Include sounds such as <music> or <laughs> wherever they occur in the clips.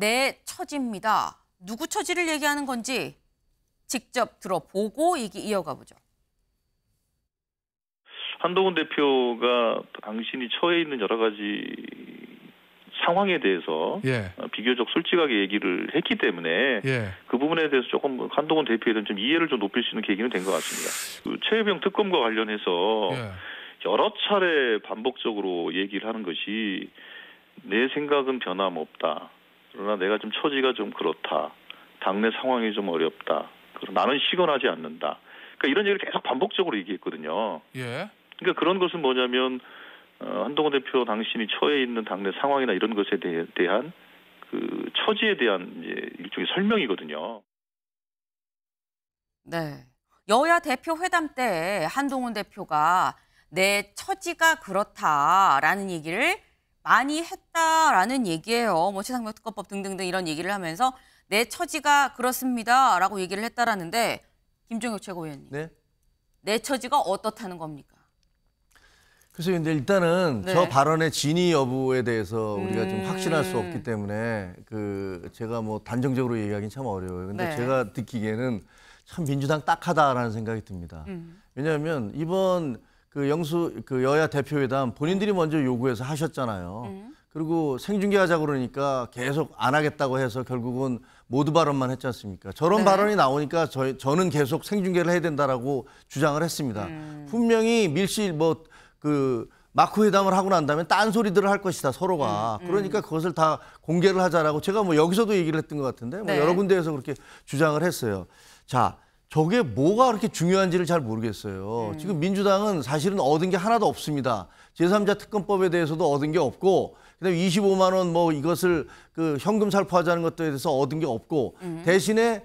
내 처지입니다. 누구 처지를 얘기하는 건지 직접 들어보고 얘기 이어가 보죠. 한동훈 대표가 당신이 처해 있는 여러 가지 상황에 대해서 예. 어, 비교적 솔직하게 얘기를 했기 때문에 예. 그 부분에 대해서 조금 한동훈 대표에 대한 좀 이해를 좀 높일 수 있는 계기는 된 것 같습니다. 그 최혜병 특검과 관련해서 예. 여러 차례 반복적으로 얘기를 하는 것이 내 생각은 변함없다. 그러나 내가 좀 처지가 좀 그렇다. 당내 상황이 좀 어렵다. 그리고 나는 시건하지 않는다. 그러니까 이런 얘기를 계속 반복적으로 얘기했거든요. 예. 그러니까 그런 것은 뭐냐면 어, 한동훈 대표 당신이 처해 있는 당내 상황이나 이런 것에 대, 대한 그 처지에 대한 이제 일종의 설명이거든요. 네. 여야 대표 회담 때 한동훈 대표가 내 처지가 그렇다라는 얘기를 많이 했다라는 얘기예요. 뭐 최상병특허법 등등등 이런 얘기를 하면서 내 처지가 그렇습니다라고 얘기를 했다라는데 김종혁 최고위원님. 네. 내 처지가 어떻다는 겁니까? 그래서 근데 일단은 네. 저 발언의 진위 여부에 대해서 우리가 음... 좀 확신할 수 없기 음. 때문에 그 제가 뭐 단정적으로 얘기하기는 참 어려워요. 근데 네. 제가 듣기에는 참 민주당 딱하다라는 생각이 듭니다. 음. 왜냐하면 이번 그 영수 그 여야 대표회담 본인들이 먼저 요구해서 하셨잖아요. 음. 그리고 생중계하자 그러니까 계속 안 하겠다고 해서 결국은 모두 발언만 했지 않습니까? 저런 네. 발언이 나오니까 저, 저는 계속 생중계를 해야 된다라고 주장을 했습니다. 음. 분명히 밀실 뭐그 마크 회담을 하고 난 다음에 딴 소리들을 할 것이다 서로가 음, 음. 그러니까 그것을 다 공개를 하자라고 제가 뭐 여기서도 얘기를 했던 것 같은데 뭐 네. 여러 군데에서 그렇게 주장을 했어요. 자 저게 뭐가 그렇게 중요한지를 잘 모르겠어요. 음. 지금 민주당은 사실은 얻은 게 하나도 없습니다. 제3자 특검법에 대해서도 얻은 게 없고 그다음에 25만 원 뭐 이것을 그 현금 살포하자는 것에 대해서 얻은 게 없고 음. 대신에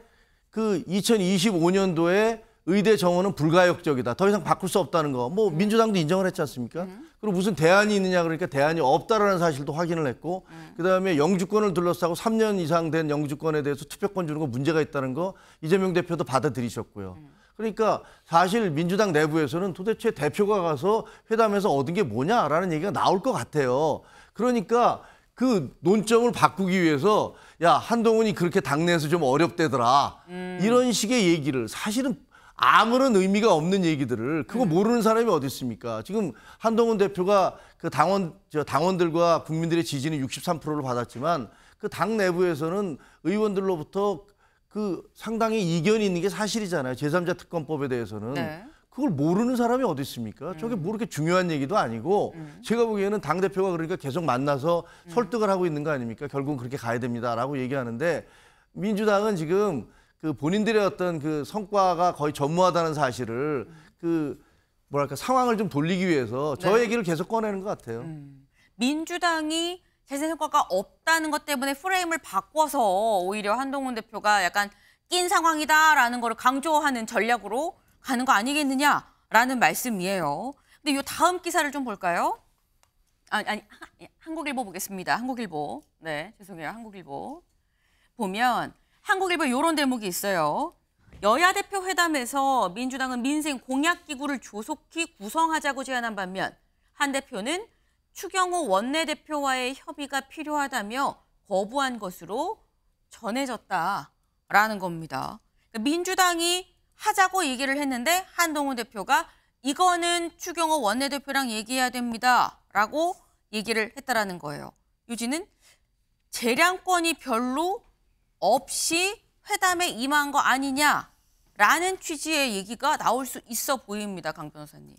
그 2025년도에 의대 정원은 불가역적이다. 더 이상 바꿀 수 없다는 거. 뭐 민주당도 인정을 했지 않습니까? 음. 그리고 무슨 대안이 있느냐 그러니까 대안이 없다라는 사실도 확인을 했고 음. 그다음에 영주권을 둘러싸고 3년 이상 된 영주권에 대해서 투표권 주는 거 문제가 있다는 거 이재명 대표도 받아들이셨고요. 음. 그러니까 사실 민주당 내부에서는 도대체 대표가 가서 회담에서 얻은 게 뭐냐라는 얘기가 나올 것 같아요. 그러니까 그 논점을 바꾸기 위해서 야 한동훈이 그렇게 당내에서 좀 어렵대더라 음. 이런 식의 얘기를 사실은 아무런 의미가 없는 얘기들을 그거 음. 모르는 사람이 어디 있습니까? 지금 한동훈 대표가 그 당원 저 당원들과 국민들의 지지는 63%를 받았지만 그 당 내부에서는 의원들로부터 그 상당히 이견이 있는 게 사실이잖아요. 제3자 특검법에 대해서는 네. 그걸 모르는 사람이 어디 있습니까? 음. 저게 뭐 뭐그렇게 중요한 얘기도 아니고 음. 제가 보기에는 당 대표가 그러니까 계속 만나서 음. 설득을 하고 있는 거 아닙니까? 결국은 그렇게 가야 됩니다라고 얘기하는데 민주당은 지금 그 본인들의 어떤 그 성과가 거의 전무하다는 사실을 그 뭐랄까 상황을 좀 돌리기 위해서 저 네. 얘기를 계속 꺼내는 것 같아요. 음. 민주당이 재선 성과가 없다는 것 때문에 프레임을 바꿔서 오히려 한동훈 대표가 약간 낀 상황이다라는 거 강조하는 전략으로 가는 거 아니겠느냐라는 말씀이에요. 근데 이 다음 기사를 좀 볼까요? 아, 아니, 아니 예, 한국일보 보겠습니다. 한국일보. 네, 죄송해요. 한국일보. 보면 한국일보 이런 대목이 있어요. 여야 대표 회담에서 민주당은 민생 공약기구를 조속히 구성하자고 제안한 반면 한 대표는 추경호 원내대표와의 협의가 필요하다며 거부한 것으로 전해졌다라는 겁니다. 그러니까 민주당이 하자고 얘기를 했는데 한동훈 대표가 이거는 추경호 원내대표랑 얘기해야 됩니다라고 얘기를 했다라는 거예요. 유진은 재량권이 별로 없이 회담에 임한 거 아니냐라는 취지의 얘기가 나올 수 있어 보입니다, 강 변호사님.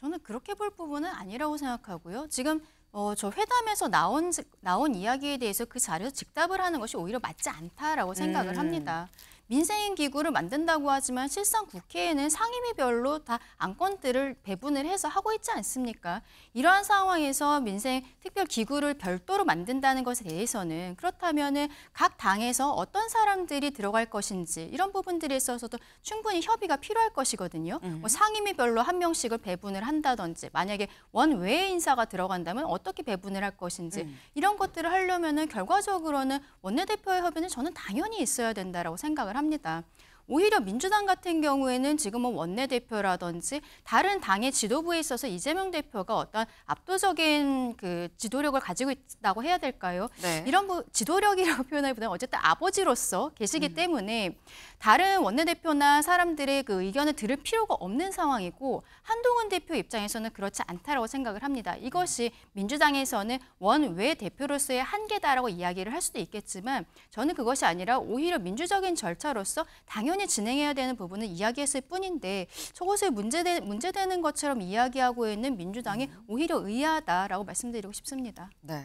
저는 그렇게 볼 부분은 아니라고 생각하고요. 지금 어, 저 회담에서 나온 나온 이야기에 대해서 그자리 직답을 하는 것이 오히려 맞지 않다라고 생각을 음. 합니다. 민생 기구를 만든다고 하지만 실상 국회에는 상임위별로 다 안건들을 배분을 해서 하고 있지 않습니까? 이러한 상황에서 민생 특별 기구를 별도로 만든다는 것에 대해서는 그렇다면은 각 당에서 어떤 사람들이 들어갈 것인지 이런 부분들에 있어서도 충분히 협의가 필요할 것이거든요. 음. 뭐 상임위별로 한 명씩을 배분을 한다든지 만약에 원외 인사가 들어간다면 어떻게 배분을 할 것인지 음. 이런 것들을 하려면은 결과적으로는 원내대표의 협의는 저는 당연히 있어야 된다라고 생각을 생각을 합니다. 오히려 민주당 같은 경우에는 지금은 원내대표라든지 다른 당의 지도부에 있어서 이재명 대표가 어떤 압도적인 그 지도력을 가지고 있다고 해야 될까요? 네. 이런 부, 지도력이라고 <laughs> 표현하기보다는 어쨌든 아버지로서 계시기 음. 때문에 다른 원내대표나 사람들의 그 의견을 들을 필요가 없는 상황이고 한동훈 대표 입장에서는 그렇지 않다라고 생각을 합니다. 이것이 민주당에서는 원외 대표로서의 한계다라고 이야기를 할 수도 있겠지만 저는 그것이 아니라 오히려 민주적인 절차로서 당연 당연히 진행해야 되는 부분은 이야기했을 뿐인데 저것을 문제되, 문제되는 것처럼 이야기하고 있는 민주당이 음. 오히려 의아하다라고 말씀드리고 싶습니다. 네.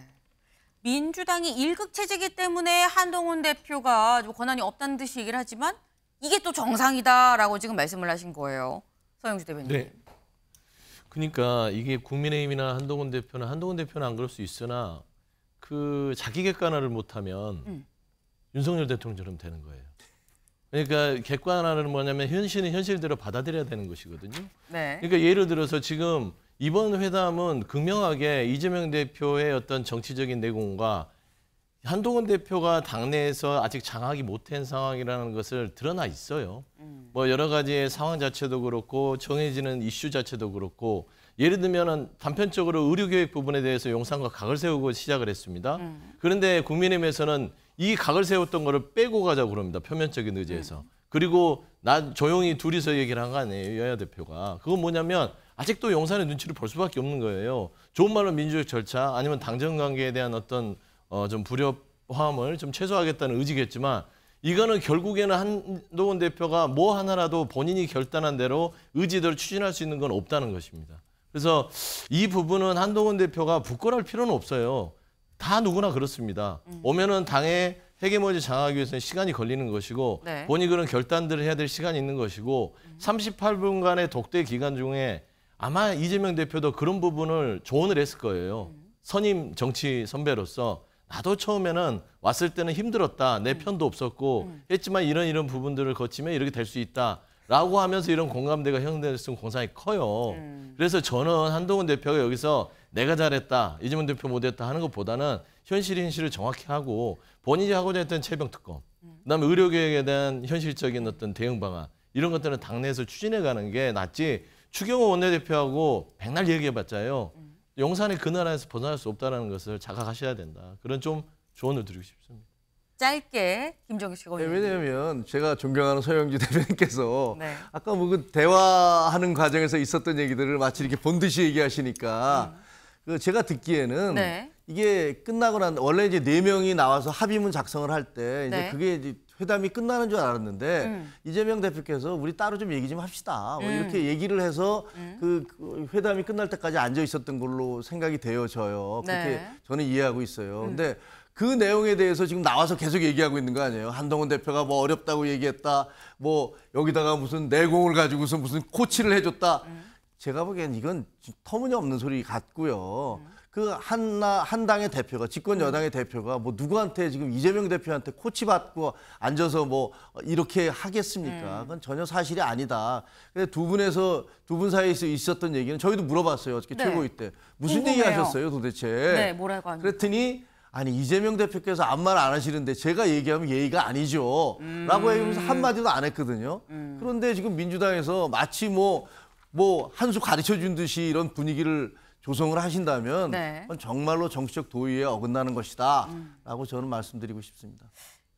민주당이 일극 체제이기 때문에 한동훈 대표가 뭐 권한이 없다는 듯이 얘기를 하지만 이게 또 정상이다라고 지금 말씀을 하신 거예요. 서영주 대변인. 네. 그러니까 이게 국민의힘이나 한동훈 대표는 한동훈 대표는 안 그럴 수 있으나 그 자기 객관화를 못하면 음. 윤석열 대통령처럼 되는 거예요. 그러니까 객관화는 뭐냐면 현실은 현실대로 받아들여야 되는 것이거든요. 네. 그러니까 예를 들어서 지금 이번 회담은 극명하게 이재명 대표의 어떤 정치적인 내공과 한동훈 대표가 당내에서 아직 장악이 못된 상황이라는 것을 드러나 있어요. 음. 뭐 여러 가지의 상황 자체도 그렇고 정해지는 이슈 자체도 그렇고 예를 들면은 단편적으로 의료 교육 부분에 대해서 용산과 각을 세우고 시작을 했습니다. 음. 그런데 국민의힘에서는 이 각을 세웠던 거를 빼고 가자고 그럽니다. 표면적인 의지에서. 그리고 난 조용히 둘이서 얘기를 한 거 아니에요. 여야 대표가. 그건 뭐냐면 아직도 용산의 눈치를 볼 수밖에 없는 거예요. 좋은 말로 민주적 절차 아니면 당정 관계에 대한 어떤 어, 좀 불협화음을 좀 최소화하겠다는 의지겠지만 이거는 결국에는 한동훈 대표가 뭐 하나라도 본인이 결단한 대로 의지대로 추진할 수 있는 건 없다는 것입니다. 그래서 이 부분은 한동훈 대표가 부끄러울 필요는 없어요. 다 누구나 그렇습니다. 음. 오면은 당의 해계모지 장악하기 위해서는 시간이 걸리는 것이고 네. 본인이 그런 결단들을 해야 될 시간이 있는 것이고 음. 38분간의 독대 기간 중에 아마 이재명 대표도 그런 부분을 조언을 했을 거예요. 음. 선임 정치 선배로서 나도 처음에는 왔을 때는 힘들었다. 내 음. 편도 없었고 음. 했지만 이런 이런 부분들을 거치면 이렇게 될 수 있다. 라고 하면서 이런 공감대가 형성될수 있는 공산이 커요. 음. 그래서 저는 한동훈 대표가 여기서 내가 잘했다, 이재명 대표 못했다 하는 것보다는 현실 인식을 정확히 하고 본인이 하고자 했던 체병 특검, 음. 그다음에 의료계획에 대한 현실적인 어떤 대응 방안 이런 것들은 당내에서 추진해가는 게 낫지 추경호 원내대표하고 백날 얘기해봤자요. 음. 용산의 그 나라에서 벗어날 수 없다는 것을 자각하셔야 된다. 그런 좀 조언을 드리고 싶습니다. 짧게 김정희 씨가 네, 왜냐하면 제가 존경하는 서영주 <laughs> 대변인께서 네. 아까 뭐 그 대화하는 과정에서 있었던 얘기들을 마치 이렇게 본 듯이 얘기하시니까 음. 그 제가 듣기에는 네. 이게 끝나고 난 원래 이제 네 명이 나와서 합의문 작성을 할 때 이제 네. 그게 이제 회담이 끝나는 줄 알았는데 음. 이재명 대표께서 우리 따로 좀 얘기 좀 합시다. 뭐 음. 뭐 이렇게 얘기를 해서 음. 그, 그 회담이 끝날 때까지 앉아 있었던 걸로 생각이 되어져요. 그렇게 네. 저는 이해하고 있어요. 음. 근데 그 내용에 대해서 지금 나와서 계속 얘기하고 있는 거 아니에요? 한동훈 대표가 뭐 어렵다고 얘기했다. 뭐 여기다가 무슨 내공을 가지고서 무슨 코치를 해줬다. 음. 제가 보기엔 이건 터무니없는 소리 같고요. 음. 그 한나 한 당의 대표가 집권 음. 여당의 대표가 뭐 누구한테 지금 이재명 대표한테 코치 받고 앉아서 뭐 이렇게 하겠습니까? 음. 그건 전혀 사실이 아니다. 근데 두 분에서 두 분 사이에서 있었던 얘기는 저희도 물어봤어요. 어저께 네. 최고위 때 무슨 궁금해요. 얘기 하셨어요, 도대체? 네, 뭐라고 하니까. 그랬더니 아니 이재명 대표께서 아무 말 안 하시는데 제가 얘기하면 예의가 아니죠. 음. 라고 얘기하면서 한마디도 안 했거든요. 음. 그런데 지금 민주당에서 마치 뭐, 뭐한수 가르쳐준 듯이 이런 분위기를 조성을 하신다면 네. 정말로 정치적 도의에 어긋나는 것이다 음. 라고 저는 말씀드리고 싶습니다.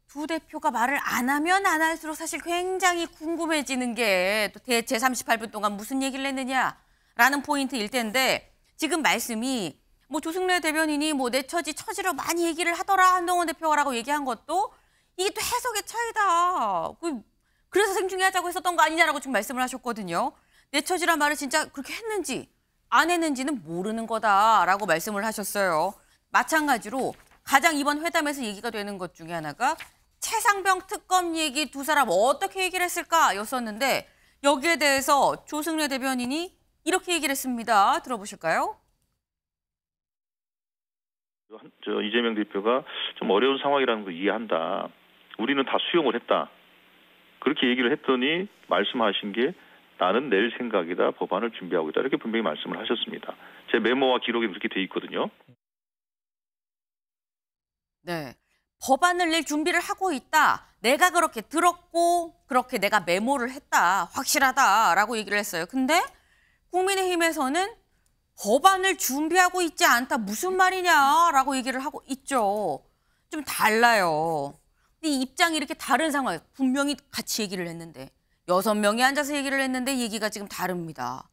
두 대표가 말을 안 하면 안 할수록 사실 굉장히 궁금해지는 게또 대체 38분 동안 무슨 얘기를 했느냐라는 포인트일 텐데 지금 말씀이 뭐 조승래 대변인이 뭐내 처지 처지로 많이 얘기를 하더라 한동훈 대표라고 얘기한 것도 이게 또 해석의 차이다. 그 그래서 생중계하자고 했었던 거 아니냐라고 지금 말씀을 하셨거든요. 내 처지란 말을 진짜 그렇게 했는지 안 했는지는 모르는 거다라고 말씀을 하셨어요. 마찬가지로 가장 이번 회담에서 얘기가 되는 것 중에 하나가 최상병 특검 얘기 두 사람 어떻게 얘기를 했을까였었는데 여기에 대해서 조승래 대변인이 이렇게 얘기를 했습니다. 들어보실까요? 저 이재명 대표가 좀 어려운 상황이라는 걸 이해한다. 우리는 다 수용을 했다. 그렇게 얘기를 했더니 말씀하신 게 나는 낼 생각이다. 법안을 준비하고 있다. 이렇게 분명히 말씀을 하셨습니다. 제 메모와 기록이 그렇게 돼 있거든요. 네. 법안을 낼 준비를 하고 있다. 내가 그렇게 들었고 그렇게 내가 메모를 했다. 확실하다라고 얘기를 했어요. 근데 국민의힘에서는 법안을 준비하고 있지 않다 무슨 말이냐라고 얘기를 하고 있죠. 좀 달라요. 근데 입장이 이렇게 다른 상황 분명히 같이 얘기를 했는데 여섯 명이 앉아서 얘기를 했는데 얘기가 지금 다릅니다.